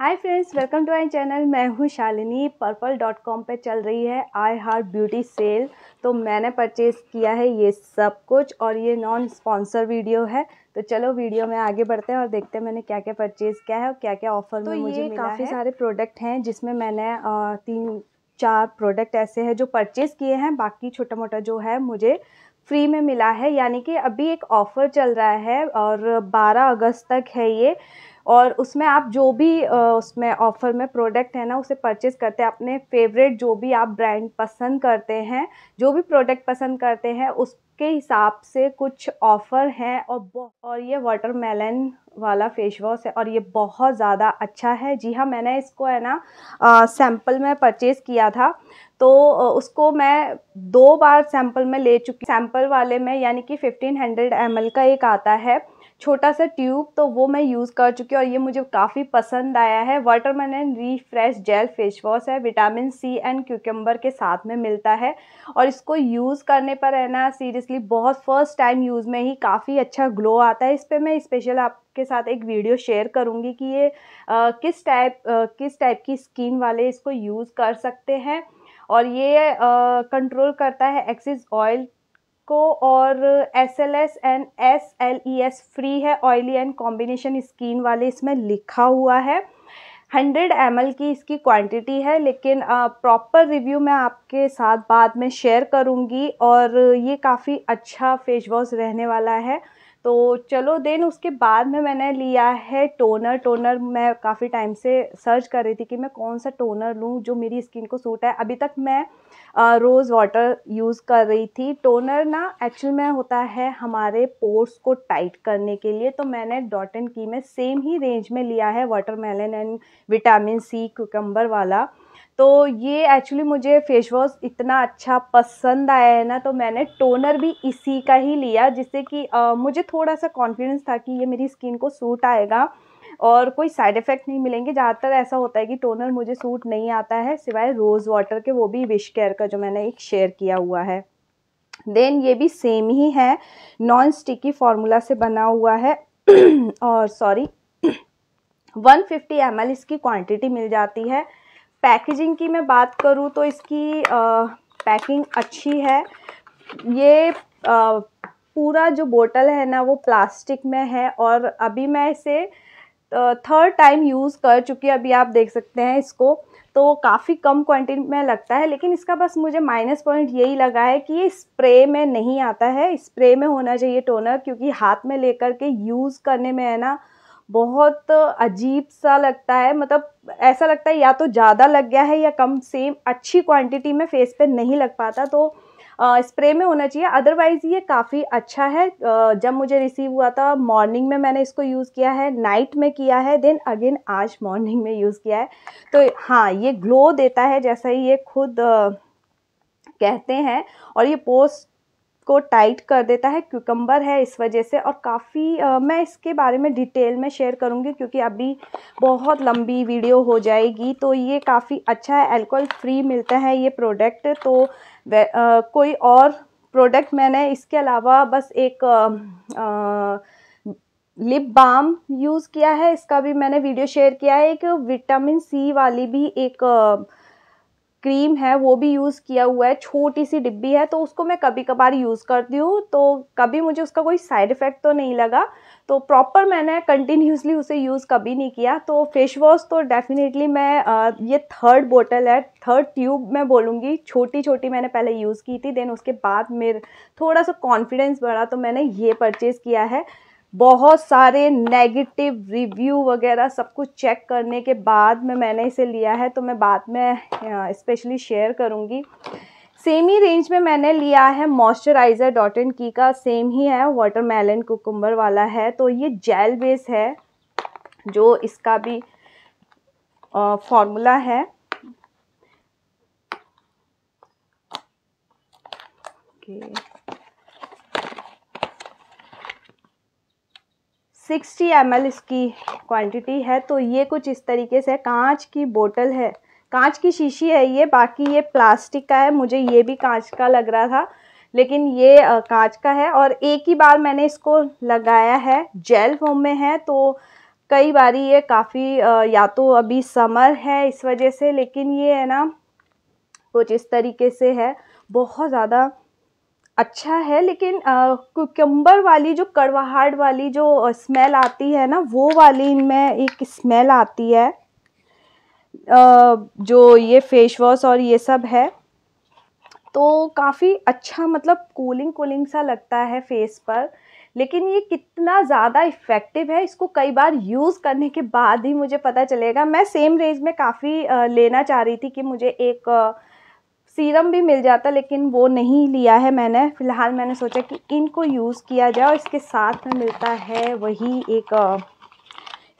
Hi friends welcome to I channel मैं हूँ Shalini purple dot com पर चल रही है आई हार्ट ब्यूटी सेल तो मैंने परचेज़ किया है ये सब कुछ और ये नॉन स्पॉन्सर वीडियो है तो चलो वीडियो में आगे बढ़ते हैं और देखते हैं मैंने क्या क्या परचेज़ किया है और क्या क्या ऑफ़र तो में मुझे ये काफ़ी सारे प्रोडक्ट हैं जिसमें मैंने आ, तीन चार प्रोडक्ट ऐसे हैं जो परचेज़ किए हैं बाकी छोटा मोटा जो है मुझे फ्री में मिला है यानी कि अभी एक ऑफ़र चल रहा है और 12 अगस्त तक है ये और उसमें आप जो भी उसमें ऑफ़र में प्रोडक्ट है ना उसे परचेज़ करते हैं अपने फेवरेट जो भी आप ब्रांड पसंद करते हैं जो भी प्रोडक्ट पसंद करते हैं उसके हिसाब से कुछ ऑफ़र हैं और और ये वाटरमेलन वाला फेस वॉश है और ये बहुत ज़्यादा अच्छा है जी हाँ मैंने इसको है ना सैम्पल में परचेज़ किया था तो उसको मैं दो बार सैम्पल में ले चुकी सैम्पल वाले में यानी कि 1500 हंड्रेड का एक आता है छोटा सा ट्यूब तो वो मैं यूज़ कर चुकी हूँ और ये मुझे काफ़ी पसंद आया है watermelon refresh gel face wash है विटामिन सी एंड क्यूकम्बर के साथ में मिलता है और इसको यूज़ करने पर है ना सीरियसली बहुत फर्स्ट टाइम यूज़ में ही काफ़ी अच्छा ग्लो आता है इस पर मैं स्पेशल आप आपके साथ एक वीडियो शेयर करूँगी कि ये आ, किस टाइप किस टाइप की स्किन वाले इसको यूज़ कर सकते हैं और ये कंट्रोल करता है एक्सिस ऑयल को और S L S and S L E S free है ऑयली एंड कॉम्बिनेशन स्किन वाले इसमें लिखा हुआ है हंड्रेड एम की इसकी क्वांटिटी है लेकिन प्रॉपर रिव्यू मैं आपके साथ बाद में शेयर करूँगी और ये काफ़ी अच्छा फेस वॉश रहने वाला है तो चलो देन उसके बाद में मैंने लिया है टोनर टोनर मैं काफ़ी टाइम से सर्च कर रही थी कि मैं कौन सा टोनर लूँ जो मेरी स्किन को सूट है अभी तक मैं रोज़ वाटर यूज़ कर रही थी टोनर ना एक्चुअल में होता है हमारे पोर्स को टाइट करने के लिए तो मैंने डॉट एंड की में सेम ही रेंज में लिया है melon and vitamin C cucumber वाला तो ये एक्चुअली मुझे फेस वॉश इतना अच्छा पसंद आया है ना तो मैंने टोनर भी इसी का ही लिया जिससे कि आ, मुझे थोड़ा सा कॉन्फिडेंस था कि ये मेरी स्किन को सूट आएगा और कोई साइड इफ़ेक्ट नहीं मिलेंगे ज़्यादातर ऐसा होता है कि टोनर मुझे सूट नहीं आता है सिवाय रोज़ वाटर के वो भी विश केयर का जो मैंने एक शेयर किया हुआ है देन ये भी सेम ही है नॉन स्टिकी फार्मूला से बना हुआ है और सॉरी 150 ml इसकी क्वांटिटी मिल जाती है पैकेजिंग की मैं बात करूँ तो इसकी पैकिंग अच्छी है ये आ, पूरा जो बोतल है ना वो प्लास्टिक में है और अभी मैं इसे थर्ड टाइम यूज़ कर चुकी अभी आप देख सकते हैं इसको तो काफ़ी कम क्वान्टिटी में लगता है लेकिन इसका बस मुझे माइनस पॉइंट यही लगा है कि ये स्प्रे में नहीं आता है स्प्रे में होना चाहिए टोनर क्योंकि हाथ में लेकर के यूज़ करने में है ना बहुत अजीब सा लगता है मतलब ऐसा लगता है या तो ज़्यादा लग गया है या कम सेम अच्छी क्वांटिटी में फेस पे नहीं लग पाता तो स्प्रे में होना चाहिए अदरवाइज़ ये काफ़ी अच्छा है जब मुझे रिसीव हुआ था मॉर्निंग में मैंने इसको यूज़ किया है नाइट में किया है देन अगेन आज मॉर्निंग में यूज़ किया है तो हाँ ये ग्लो देता है जैसा ही ये खुद कहते हैं और ये पोस्ट को टाइट कर देता है क्यूकम्बर है इस वजह से और काफ़ी मैं इसके बारे में डिटेल में शेयर करूँगी क्योंकि अभी बहुत लंबी वीडियो हो जाएगी तो ये काफ़ी अच्छा है एल्कोहल फ्री मिलता है ये प्रोडक्ट तो आ, कोई और प्रोडक्ट मैंने इसके अलावा बस एक आ, आ, लिप बाम यूज़ किया है इसका भी मैंने वीडियो शेयर किया है एक विटामिन सी वाली भी एक क्रीम है वो भी यूज़ किया हुआ है छोटी सी डिब्बी है तो उसको मैं कभी कभार यूज़ करती हूँ तो कभी मुझे उसका कोई साइड इफ़ेक्ट तो नहीं लगा तो प्रॉपर मैंने कंटिन्यूसली उसे यूज़ कभी नहीं किया तो फेस वॉश तो डेफिनेटली मैं आ, ये थर्ड बोतल है थर्ड ट्यूब मैं बोलूँगी छोटी छोटी मैंने पहले यूज़ की थी देन उसके बाद मेरे थोड़ा सा कॉन्फिडेंस बढ़ा तो मैंने ये परचेज़ किया है बहुत सारे नेगेटिव रिव्यू वगैरह सब कुछ चेक करने के बाद में मैंने इसे लिया है तो मैं बाद में इस्पेशली शेयर करूँगी सेम ही रेंज में मैंने लिया है मॉइस्चराइज़र डॉट एंड की का सेम ही है वाटरमेलन कुकुम्बर वाला है तो ये जेल बेस है जो इसका भी फॉर्मूला है ओके okay. सिक्सटी एम इसकी क्वांटिटी है तो ये कुछ इस तरीके से कांच की बोतल है कांच की शीशी है ये बाकी ये प्लास्टिक का है मुझे ये भी कांच का लग रहा था लेकिन ये कांच का है और एक ही बार मैंने इसको लगाया है जेल फोम में है तो कई बारी ये काफ़ी या तो अभी समर है इस वजह से लेकिन ये है ना कुछ इस तरीके से है बहुत ज़्यादा अच्छा है लेकिन कुकम्बर वाली जो कड़वाहट वाली जो स्मेल आती है ना वो वाली इनमें एक स्मेल आती है आ, जो ये फेस वॉश और ये सब है तो काफ़ी अच्छा मतलब कूलिंग कूलिंग सा लगता है फेस पर लेकिन ये कितना ज़्यादा इफ़ेक्टिव है इसको कई बार यूज़ करने के बाद ही मुझे पता चलेगा मैं सेम रेंज में काफ़ी लेना चाह रही थी कि मुझे एक सीरम भी मिल जाता लेकिन वो नहीं लिया है मैंने फ़िलहाल मैंने सोचा कि इनको यूज़ किया जाए और इसके साथ में मिलता है वही एक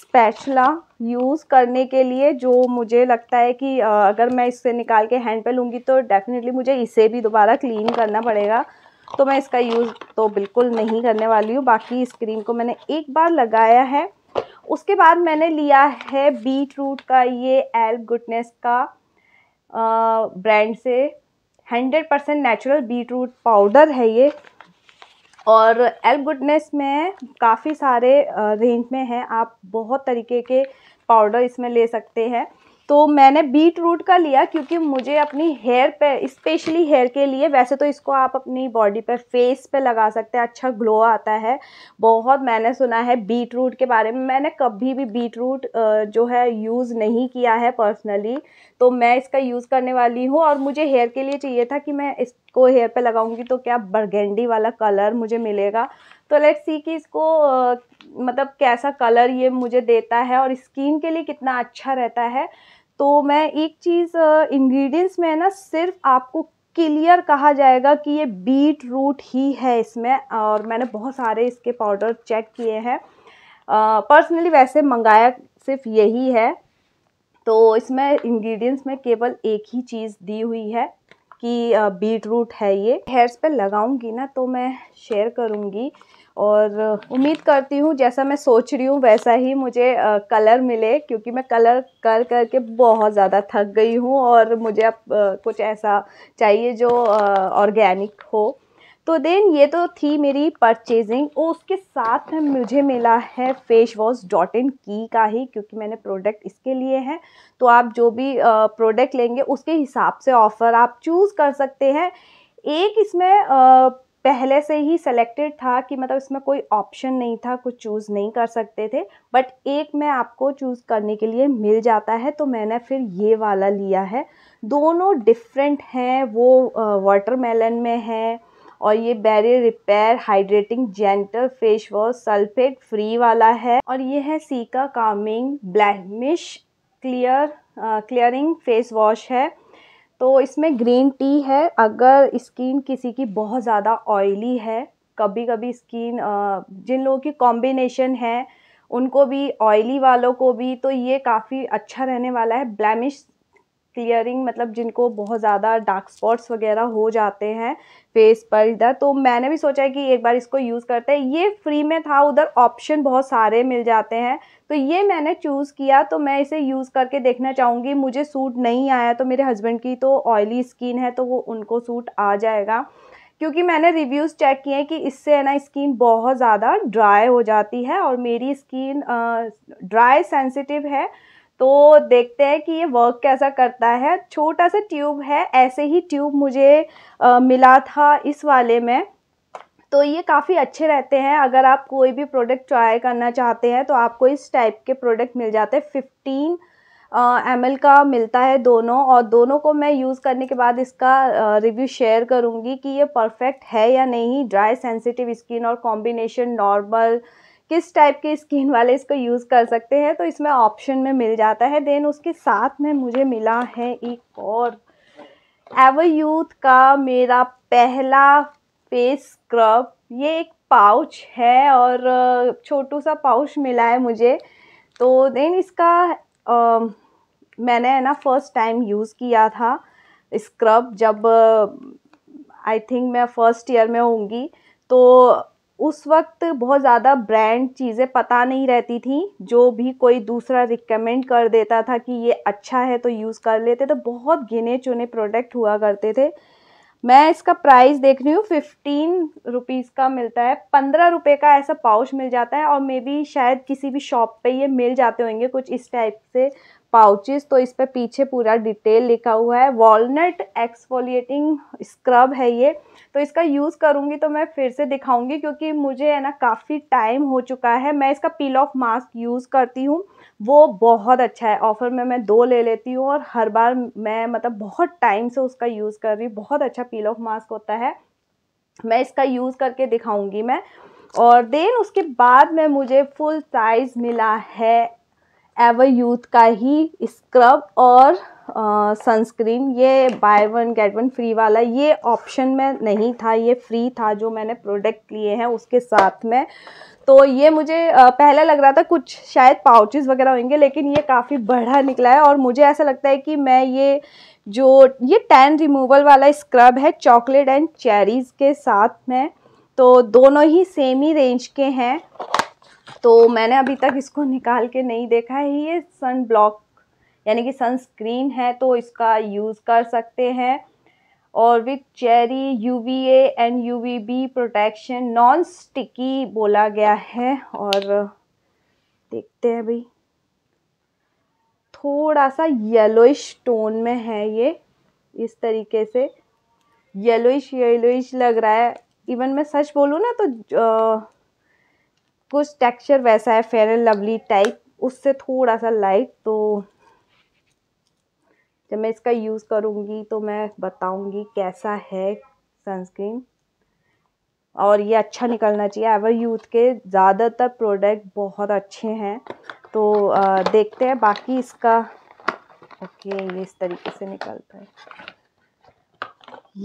स्पैचला यूज़ करने के लिए जो मुझे लगता है कि अगर मैं इससे निकाल के हैंड पे लूँगी तो डेफ़िनेटली मुझे इसे भी दोबारा क्लीन करना पड़ेगा तो मैं इसका यूज़ तो बिल्कुल नहीं करने वाली हूँ बाकी इस क्रीम को मैंने एक बार लगाया है उसके बाद मैंने लिया है बीट रूट का ये एल्ब गुडनेस का ब्रांड से hundred percent natural beetroot powder है ये और एल गुडनेस में काफ़ी सारे रेंज में है आप बहुत तरीके के पाउडर इसमें ले सकते हैं तो मैंने बीट रूट का लिया क्योंकि मुझे अपनी हेयर पे स्पेशली हेयर के लिए वैसे तो इसको आप अपनी बॉडी पे फेस पे लगा सकते हैं अच्छा ग्लो आता है बहुत मैंने सुना है बीट रूट के बारे में मैंने कभी भी बीट रूट जो है यूज़ नहीं किया है पर्सनली तो मैं इसका यूज़ करने वाली हूँ और मुझे हेयर के लिए चाहिए था कि मैं इसको हेयर पर लगाऊँगी तो क्या बर्गेंडी वाला कलर मुझे मिलेगा तो लेट्स सी कि इसको मतलब कैसा कलर ये मुझे देता है और स्किन के लिए कितना अच्छा रहता है तो मैं एक चीज़ इंग्रेडिएंट्स में है ना सिर्फ आपको क्लियर कहा जाएगा कि ये बीट रूट ही है इसमें और मैंने बहुत सारे इसके पाउडर चेक किए हैं पर्सनली वैसे मंगाया सिर्फ यही है तो इसमें इंग्रेडिएंट्स में केवल एक ही चीज़ दी हुई है कि बीट रूट है ये हेयर्स पे लगाऊंगी ना तो मैं शेयर करूंगी और उम्मीद करती हूँ जैसा मैं सोच रही हूँ वैसा ही मुझे कलर मिले क्योंकि मैं कलर कर कर के बहुत ज़्यादा थक गई हूँ और मुझे अब कुछ ऐसा चाहिए जो ऑर्गेनिक हो तो देन ये तो थी मेरी परचेजिंग उसके साथ में मुझे मिला है फेस वॉश डॉट इन की का ही क्योंकि मैंने प्रोडक्ट इसके लिए है तो आप जो भी प्रोडक्ट लेंगे उसके हिसाब से ऑफ़र आप चूज़ कर सकते हैं एक इसमें पहले से ही सेलेक्टेड था कि मतलब इसमें कोई ऑप्शन नहीं था कुछ चूज़ नहीं कर सकते थे बट एक में आपको चूज़ करने के लिए मिल जाता है तो मैंने फिर ये वाला लिया है दोनों डिफरेंट हैं वो वाटरमेलन में है और ये barrier repair hydrating gentle face wash sulphate free वाला है और ये है cica calming blemish clear clearing face wash है तो इसमें ग्रीन टी है अगर स्किन किसी की बहुत ज़्यादा ऑयली है कभी कभी स्किन जिन लोगों की कॉम्बिनेशन है उनको भी ऑयली वालों को भी तो ये काफ़ी अच्छा रहने वाला है ब्लैमिश क्लियरिंग मतलब जिनको बहुत ज़्यादा डार्क स्पॉट्स वगैरह हो जाते हैं फेस पर इधर तो मैंने भी सोचा है कि एक बार इसको यूज़ करते हैं ये फ्री में था उधर ऑप्शन बहुत सारे मिल जाते हैं तो ये मैंने चूज़ किया तो मैं इसे यूज़ करके देखना चाहूँगी मुझे सूट नहीं आया तो मेरे हस्बैंड की तो ऑयली स्किन है तो वो उनको सूट आ जाएगा क्योंकि मैंने रिव्यूज़ चेक किए हैं कि इससे है ना स्किन बहुत ज़्यादा ड्राई हो जाती है और मेरी स्किन ड्राई सेंसिटिव है तो देखते हैं कि ये वर्क कैसा करता है छोटा सा ट्यूब है ऐसे ही ट्यूब मुझे आ, मिला था इस वाले में तो ये काफ़ी अच्छे रहते हैं अगर आप कोई भी प्रोडक्ट ट्राई करना चाहते हैं तो आपको इस टाइप के प्रोडक्ट मिल जाते हैं फिफ्टीन एम uh, का मिलता है दोनों और दोनों को मैं यूज़ करने के बाद इसका रिव्यू शेयर करूँगी कि ये परफेक्ट है या नहीं ड्राई सेंसिटिव स्किन और कॉम्बिनेशन नॉर्मल किस टाइप के स्किन वाले इसको यूज़ कर सकते हैं तो इसमें ऑप्शन में मिल जाता है देन उसके साथ में मुझे मिला है एक और एवर यूथ का मेरा पहला फेस स्क्रब ये एक पाउच है और छोटू सा पाउच मिला है मुझे तो देन इसका आ, मैंने है ना फर्स्ट टाइम यूज़ किया था स्क्रब जब आई थिंक मैं फ़र्स्ट ईयर में होंगी तो उस वक्त बहुत ज़्यादा ब्रांड चीज़ें पता नहीं रहती थी जो भी कोई दूसरा रिकमेंड कर देता था कि ये अच्छा है तो यूज़ कर लेते तो बहुत गिने चुने प्रोडक्ट हुआ करते थे मैं इसका प्राइस देख रही हूँ फिफ्टीन रुपीज़ का मिलता है पंद्रह रुपये का ऐसा पाउच मिल जाता है और मे बी शायद किसी भी शॉप पे ये मिल जाते होंगे कुछ इस टाइप से पाउचेस तो इस पर पीछे पूरा डिटेल लिखा हुआ है वॉलनट एक्सफोलिएटिंग स्क्रब है ये तो इसका यूज़ करूँगी तो मैं फिर से दिखाऊँगी क्योंकि मुझे है ना काफ़ी टाइम हो चुका है मैं इसका पील ऑफ मास्क यूज़ करती हूँ वो बहुत अच्छा है ऑफ़र में मैं दो ले लेती हूँ और हर बार मैं मतलब बहुत टाइम से उसका यूज़ कर रही हूँ बहुत अच्छा पील ऑफ मास्क होता है मैं इसका यूज़ करके दिखाऊँगी मैं और देन उसके बाद में मुझे फुल साइज़ मिला है एवर यूथ का ही स्क्रब और सनस्क्रीन ये buy one get one free वाला ये ऑप्शन में नहीं था ये फ्री था जो मैंने प्रोडक्ट लिए हैं उसके साथ में तो ये मुझे पहले लग रहा था कुछ शायद पाउचेस वगैरह होंगे लेकिन ये काफ़ी बड़ा निकला है और मुझे ऐसा लगता है कि मैं ये जो ये टैन रिमूवल वाला स्क्रब है चॉकलेट एंड चेरीज़ के साथ में तो दोनों ही सेम ही रेंज के हैं तो मैंने अभी तक इसको निकाल के नहीं देखा है ये सन ब्लॉक यानी कि सनस्क्रीन है तो इसका यूज़ कर सकते हैं और with cherry U V A and U V B protection non sticky बोला गया है और देखते हैं भाई थोड़ा सा येलोइश टोन में है ये इस तरीके से येलोइश येलोइश लग रहा है इवन मैं सच बोलूँ ना तो कुछ टेक्सचर वैसा है फेयर एंड लवली टाइप उससे थोड़ा सा लाइट तो जब मैं इसका यूज़ करूँगी तो मैं बताऊँगी कैसा है सनस्क्रीन और ये अच्छा निकलना चाहिए एवर यूथ के ज़्यादातर प्रोडक्ट बहुत अच्छे हैं तो आ, देखते हैं बाकी इसका ओके ये इस तरीके से निकलता है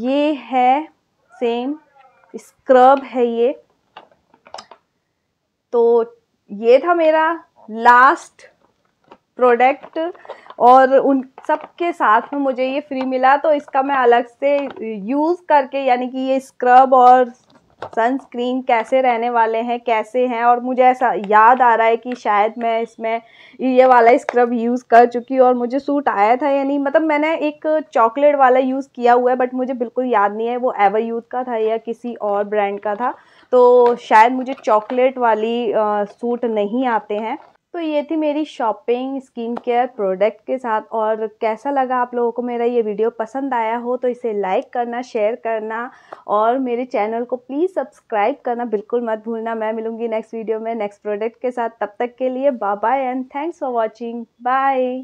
ये है सेम स्क्रब है ये तो ये था मेरा लास्ट प्रोडक्ट और उन सब के साथ में मुझे ये फ्री मिला तो इसका मैं अलग से यूज़ करके यानी कि ये स्क्रब और सनस्क्रीन कैसे रहने वाले हैं कैसे हैं और मुझे ऐसा याद आ रहा है कि शायद मैं इसमें ये वाला स्क्रब यूज़ कर चुकी और मुझे सूट आया था यानी मतलब मैंने एक चॉकलेट वाला यूज़ किया हुआ है बट मुझे बिल्कुल याद नहीं है वो एवर यूथ का था या किसी और ब्रांड का था तो शायद मुझे चॉकलेट वाली सूट नहीं आते हैं तो ये थी मेरी शॉपिंग स्किन केयर प्रोडक्ट के साथ और कैसा लगा आप लोगों को मेरा ये वीडियो पसंद आया हो तो इसे लाइक करना शेयर करना और मेरे चैनल को प्लीज़ सब्सक्राइब करना बिल्कुल मत भूलना मैं मिलूँगी नेक्स्ट वीडियो में नेक्स्ट प्रोडक्ट के साथ तब तक के लिए bye and thanks for watching bye